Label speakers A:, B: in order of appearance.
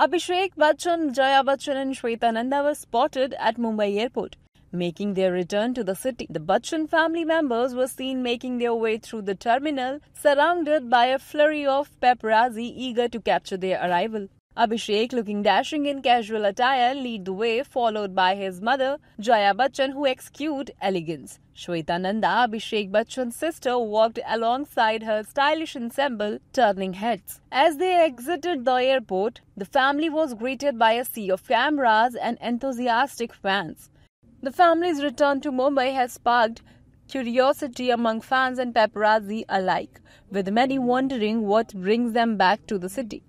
A: Abhishek Bachchan, Jaya Bachchan, and Shweta Nanda were spotted at Mumbai airport. Making their return to the city, the Bachchan family members were seen making their way through the terminal, surrounded by a flurry of paparazzi eager to capture their arrival. Abhishek, looking dashing in casual attire, lead the way, followed by his mother, Jaya Bachchan, who exuded elegance. Shweta Nanda, Abhishek Bachchan's sister, walked alongside her stylish ensemble, turning heads. As they exited the airport, the family was greeted by a sea of cameras and enthusiastic fans. The family's return to Mumbai has sparked curiosity among fans and paparazzi alike, with many wondering what brings them back to the city.